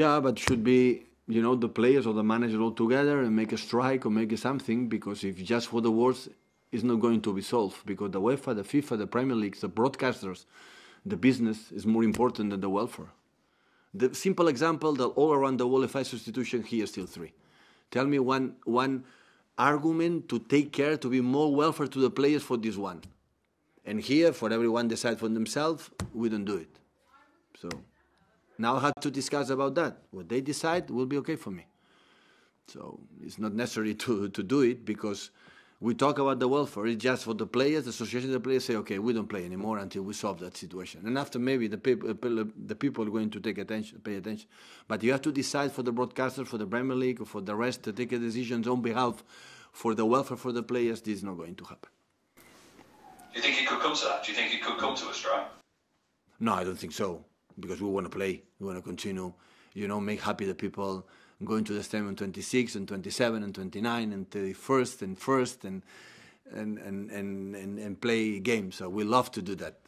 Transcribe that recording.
Yeah, but should be you know the players or the manager all together and make a strike or make something because if just for the words it's not going to be solved because the UEFA, the FIFA, the Premier League, the broadcasters, the business is more important than the welfare. The simple example that all around the world, if I substitution here, still three. Tell me one one argument to take care to be more welfare to the players for this one. And here, for everyone decide for themselves, we don't do it. So. Now I had to discuss about that. What they decide will be okay for me. So it's not necessary to, to do it because we talk about the welfare. It's just for the players, the association of the players say, okay, we don't play anymore until we solve that situation. And after maybe the people, uh, uh, the people are going to take attention, pay attention. But you have to decide for the broadcaster, for the Premier League, or for the rest to take decisions on behalf for the welfare for the players. This is not going to happen. Do you think it could come to that? Do you think it could come to a strike? No, I don't think so because we want to play, we want to continue, you know, make happy the people going to the stadium on 26 and 27 and 29 and 31st and 1st and and, and, and, and, and play games. So we love to do that.